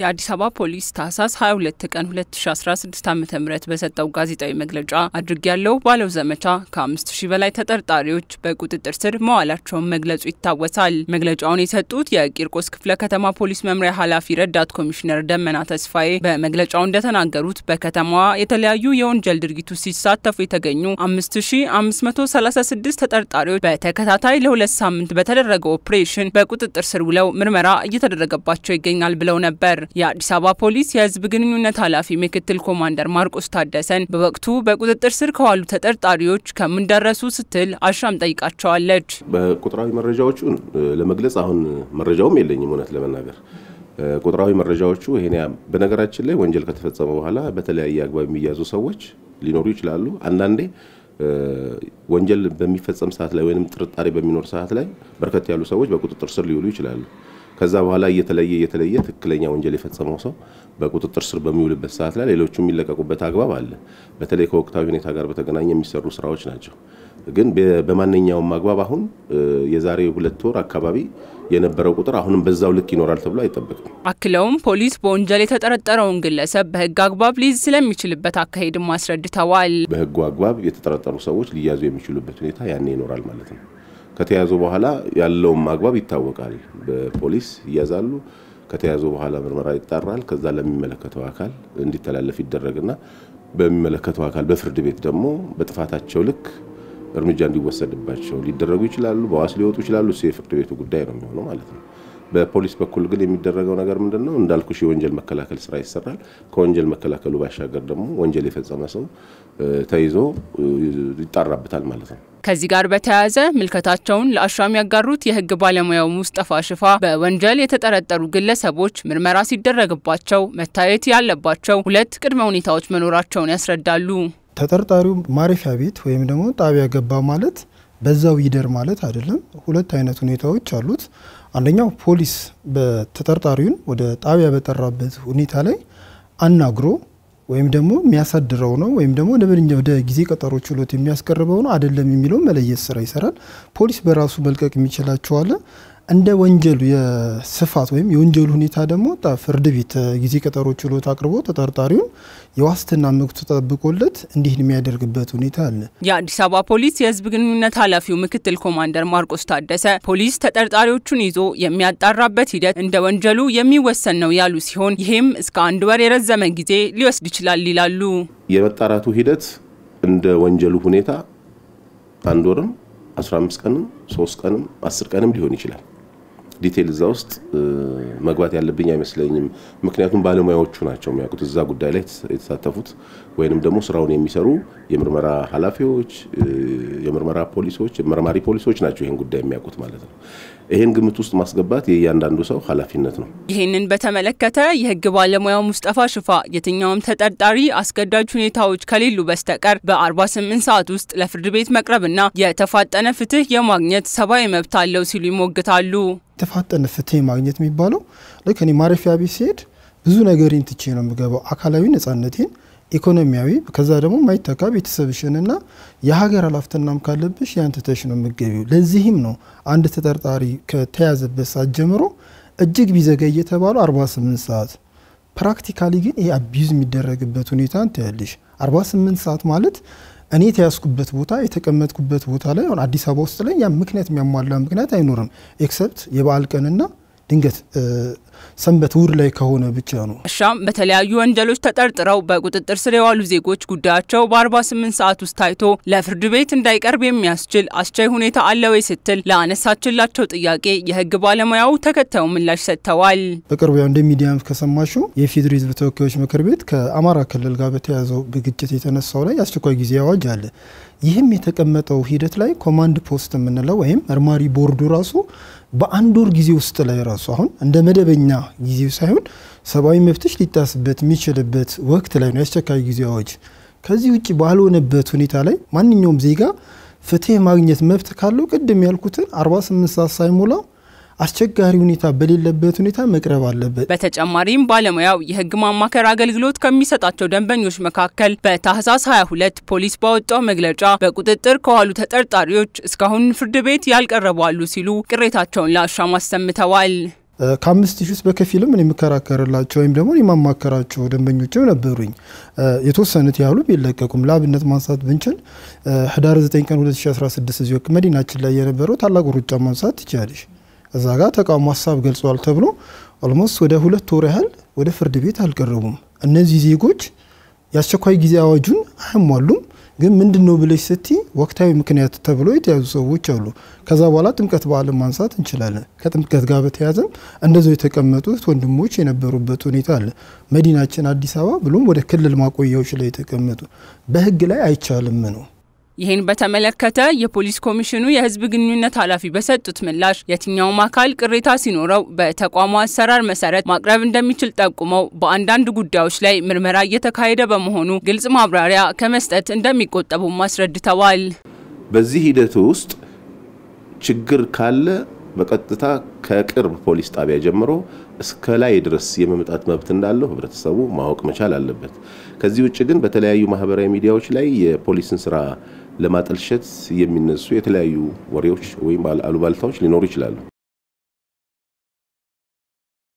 የአዲስ አበባ ፖሊስ ታህሳስ 22 ቀን 2016 ዓ ም በሰጠው ጋዜጣዊ መግለጫ አድርግ ያለው ባለው ዘመቻ ከ5000 በላይ ተጠርጣሪዎች በቁጥጥር ስር መዋላቸውን መግለጹ ይታወሳል። መግለጫውን የሰጡት የቂርቆስ ክፍለ ከተማ ፖሊስ መምሪያ ኃላፊ ረዳት ኮሚሽነር ደመና ተስፋዬ በመግለጫው እንደተናገሩት በከተማዋ የተለያዩ የወንጀል ድርጊቶች ሲሳተፉ የተገኙ 5536 ተጠርጣሪዎች በተከታታይ ለሁለት ሳምንት በተደረገው ኦፕሬሽን በቁጥጥር ስር ውለው ምርመራ እየተደረገባቸው ይገኛል ብለው ነበር። ነበር። የአዲስ አበባ ፖሊስ የህዝብ ግንኙነት ኃላፊ ምክትል ኮማንደር ማርቆስ ታደሰን በወቅቱ በቁጥጥር ስር ከዋሉ ተጠርጣሪዎች ከምን ደረሱ ስትል አሻም ጠይቃቸዋለች። በቁጥራዊ መረጃዎቹን ለመግለጽ አሁን መረጃውም የለኝም እውነት ለመናገር ቁጥራዊ መረጃዎቹ ይሄን በነገራችን ላይ ወንጀል ከተፈጸመ በኋላ በተለያየ አግባብ የሚያዙ ሰዎች ሊኖሩ ይችላሉ። አንዳንዴ ወንጀል በሚፈጸም ሰዓት ላይ ወይም ጥርጣሬ በሚኖር ሰዓት ላይ በርከት ያሉ ሰዎች በቁጥጥር ስር ሊውሉ ይችላሉ። ከዛ በኋላ እየተለየ እየተለየ ትክክለኛ ወንጀል የፈጸመው ሰው በቁጥጥር ስር በሚውልበት ሰዓት ላይ ሌሎቹ የሚለቀቁበት አግባብ አለ። በተለይ ከወቅታዊ ሁኔታ ጋር በተገናኘ የሚሰሩ ስራዎች ናቸው። ግን በማንኛውም አግባብ አሁን የዛሬ ሁለት ወር አካባቢ የነበረው ቁጥር አሁንም በዛው ልክ ይኖራል ተብሎ አይጠበቅም። አክለውም ፖሊስ በወንጀል የተጠረጠረውን ግለሰብ በህግ አግባብ ሊይዝ ስለሚችልበት አካሄድም አስረድተዋል። በህጉ አግባብ የተጠረጠሩ ሰዎች ሊያዙ የሚችሉበት ሁኔታ ያኔ ይኖራል ማለት ነው። ከተያዙ በኋላ ያለውም አግባብ ይታወቃል። በፖሊስ ይያዛሉ። ከተያዙ በኋላ ምርመራ ይጣራል። ከዛ ለሚመለከተው አካል እንዲተላለፍ ይደረግና በሚመለከተው አካል በፍርድ ቤት ደግሞ በጥፋታቸው ልክ እርምጃ እንዲወሰድባቸው ሊደረጉ ይችላሉ። በዋስ ሊወጡ ይችላሉ። የፍርድ ቤቱ ጉዳይ ነው የሚሆነው ማለት ነው። በፖሊስ በኩል ግን የሚደረገው ነገር ምንድን ነው? እንዳልኩሽ የወንጀል መከላከል ስራ ይሰራል። ከወንጀል መከላከሉ ባሻገር ደግሞ ወንጀል የፈጸመ ሰው ተይዞ ይጣራበታል ማለት ነው። ከዚህ ጋር በተያያዘ ምልከታቸውን ለአሻም ያጋሩት የህግ ባለሙያው ሙስጠፋ ሽፋ በወንጀል የተጠረጠሩ ግለሰቦች ምርመራ ሲደረግባቸው መታየት ያለባቸው ሁለት ቅድመ ሁኔታዎች መኖራቸውን ያስረዳሉ። ተጠርጣሪው ማረፊያ ቤት ወይም ደግሞ ጣቢያ ገባ ማለት በዛው ይደር ማለት አይደለም። ሁለት አይነት ሁኔታዎች አሉት። አንደኛው ፖሊስ በተጠርጣሪውን ወደ ጣቢያ በጠራበት ሁኔታ ላይ አናግሮ ወይም ደግሞ የሚያሳድረው ነው ወይም ደግሞ ለምንኛ ወደ ጊዜ ቀጠሮ ችሎት የሚያስቀርበው ነው አይደለም የሚለው መለየት ስራ ይሰራል። ፖሊስ በራሱ መልቀቅ የሚችላቸው አለ። እንደ ወንጀሉ የስፋት ወይም የወንጀሉ ሁኔታ ደግሞ ፍርድ ቤት ጊዜ ቀጠሮ ችሎት አቅርቦ ተጠርጣሪውን የዋስትና መብቱ ተጠብቆለት እንዲህ የሚያደርግበት ሁኔታ አለ። የአዲስ አበባ ፖሊስ የህዝብ ግንኙነት ኃላፊው ምክትል ኮማንደር ማርቆስ ታደሰ ፖሊስ ተጠርጣሪዎቹን ይዞ የሚያጣራበት ሂደት እንደ ወንጀሉ የሚወሰን ነው ያሉ ሲሆን ይህም እስከ አንድ ወር የረዘመ ጊዜ ሊወስድ ይችላል ይላሉ። የመጣራቱ ሂደት እንደ ወንጀሉ ሁኔታ አንድ ወርም 15 ቀንም 3 ቀንም 10 ቀንም ሊሆን ይችላል። ዲቴል እዛ ውስጥ መግባት ያለብኝ አይመስለኝም። ምክንያቱም ባለሙያዎቹ ናቸው የሚያውቁት እዛ ጉዳይ ላይ የተሳተፉት ወይንም ደግሞ ስራውን የሚሰሩ የምርመራ ኃላፊዎች፣ የምርመራ ፖሊሶች፣ መርማሪ ፖሊሶች ናቸው ይህን ጉዳይ የሚያውቁት ማለት ነው። ይህን ግምት ውስጥ ማስገባት የእያንዳንዱ ሰው ኃላፊነት ነው። ይህንን በተመለከተ የህግ ባለሙያው ሙስጠፋ ሽፋ የትኛውም ተጠርጣሪ አስገዳጅ ሁኔታዎች ከሌሉ በስተቀር በ48 ሰዓት ውስጥ ለፍርድ ቤት መቅረብና የተፋጠነ ፍትህ የማግኘት ሰብአዊ መብት አለው ሲሉ ይሞግታሉ። የተፋጠነ ፍትህ ማግኘት የሚባለው ልክ እኔ ማረፊያ ቤት ሲሄድ ብዙ ነገር ትቼ ነው የምገባው አካላዊ ነጻነቴን ኢኮኖሚያዊ ከዛ ደግሞ ማይተካ ቤተሰብሽንና የሀገር ኃላፊነትም ካለብሽ ያን ትተሽ ነው የምትገቢው። ለዚህም ነው አንድ ተጠርጣሪ ከተያዘበት ሰዓት ጀምሮ እጅግ ቢዘገይ የተባለው 48 ሰዓት። ፕራክቲካሊ ግን ይሄ አቢዩዝ የሚደረግበት ሁኔታ ታያለሽ። 48 ሰዓት ማለት እኔ የተያዝኩበት ቦታ የተቀመጥኩበት ቦታ ላይ አዲስ አበባ ውስጥ ላይ ያ ምክንያት የሚያሟላ ምክንያት አይኖርም ኤክሰፕት የበዓል ቀንና ድንገት ሰንበት ውር ላይ ከሆነ ብቻ ነው። እሻም በተለያዩ ወንጀሎች ተጠርጥረው በቁጥጥር ስር የዋሉ ዜጎች ጉዳያቸው በ48 ሰዓት ውስጥ ታይቶ ለፍርድ ቤት እንዳይቀርብ የሚያስችል አስቻይ ሁኔታ አለ ወይ ስትል ለአነሳችላቸው ጥያቄ የህግ ባለሙያው ተከታዩ ምላሽ ሰጥተዋል። በቅርቡ እንደ ሚዲያም ከሰማሹ የፌዴሪ ህዝብ ተወካዮች ምክር ቤት ከአማራ ክልል ጋር በተያያዘው ግጭት የተነሳው ላይ አስቸኳይ ጊዜ አዋጅ አለ። ይህም የተቀመጠው ሂደት ላይ ኮማንድ ፖስት የምንለው ወይም መርማሪ ቦርዱ ራሱ በአንድ ወር ጊዜ ውስጥ ላይ ራሱ አሁን እንደ መደበኛ ጊዜ ሳይሆን ሰብአዊ መብቶች ሊጣስበት የሚችልበት ወቅት ላይ ነው የአስቸኳይ ጊዜ አዋጅ። ከዚህ ውጭ ባልሆነበት ሁኔታ ላይ ማንኛውም ዜጋ ፍትህ ማግኘት መብት ካለው ቅድም ያልኩትን 48 ሰዓት ሳይሞላ አስቸጋሪ ሁኔታ በሌለበት ሁኔታ መቅረብ አለበት። በተጨማሪም ባለሙያው የህግ ማማከር አገልግሎት ከሚሰጣቸው ደንበኞች መካከል በታህሳስ 22 ፖሊስ ባወጣው መግለጫ በቁጥጥር ከዋሉ ተጠርጣሪዎች እስካሁን ፍርድ ቤት ያልቀረቡ አሉ ሲሉ ቅሬታቸውን ለአሻም አሰምተዋል። ከአምስት ሺ ውስጥ በከፊልም እኔ የምከራከርላቸው ወይም ደግሞ የማማከራቸው ደንበኞችም ነበሩኝ። የተወሰኑት ያህሉ ቢለቀቁም ለአብነት ማንሳት ብንችል ህዳር 9 ቀን 2016 እዚሁ መዲናችን ላይ የነበረው ታላቁ ሩጫ ማንሳት ትችላለሽ። እዛ ጋር ተቃውሞ ሀሳብ ገልጸዋል ተብሎ ኦልሞስት ወደ ሁለት ወር ያህል ወደ ፍርድ ቤት አልቀረቡም። እነዚህ ዜጎች የአስቸኳይ ጊዜ አዋጁን አያሟሉም። ግን ምንድን ነው ብለሽ ስቲ ወቅታዊ ምክንያት ተብሎ የተያዙ ሰዎች አሉ። ከዛ በኋላ ጥምቀት በዓልን ማንሳት እንችላለን። ከጥምቀት ጋር በተያያዘም እንደዛው የተቀመጡት ወንድሞች የነበሩበት ሁኔታ አለ። መዲናችን አዲስ አበባ ብሎም ወደ ክልል ማቆያዎች ላይ የተቀመጡ በህግ ላይ አይቻልም ነው ይህን በተመለከተ የፖሊስ ኮሚሽኑ የህዝብ ግንኙነት ኃላፊ በሰጡት ምላሽ የትኛውም አካል ቅሬታ ሲኖረው በተቋሙ አሰራር መሰረት ማቅረብ እንደሚችል ጠቁመው በአንዳንድ ጉዳዮች ላይ ምርመራ እየተካሄደ በመሆኑ ግልጽ ማብራሪያ ከመስጠት እንደሚቆጠቡም አስረድተዋል። በዚህ ሂደት ውስጥ ችግር ካለ በቀጥታ ከቅርብ ፖሊስ ጣቢያ ጀምሮ እስከ ላይ ድረስ የመምጣት መብት እንዳለው ህብረተሰቡ ማወቅ መቻል አለበት። ከዚህ ውጭ ግን በተለያዩ ማህበራዊ ሚዲያዎች ላይ የፖሊስን ስራ ለማጠልሸት የሚነሱ የተለያዩ ወሬዎች ወይም አሉባልታዎች ሊኖሩ ይችላሉ።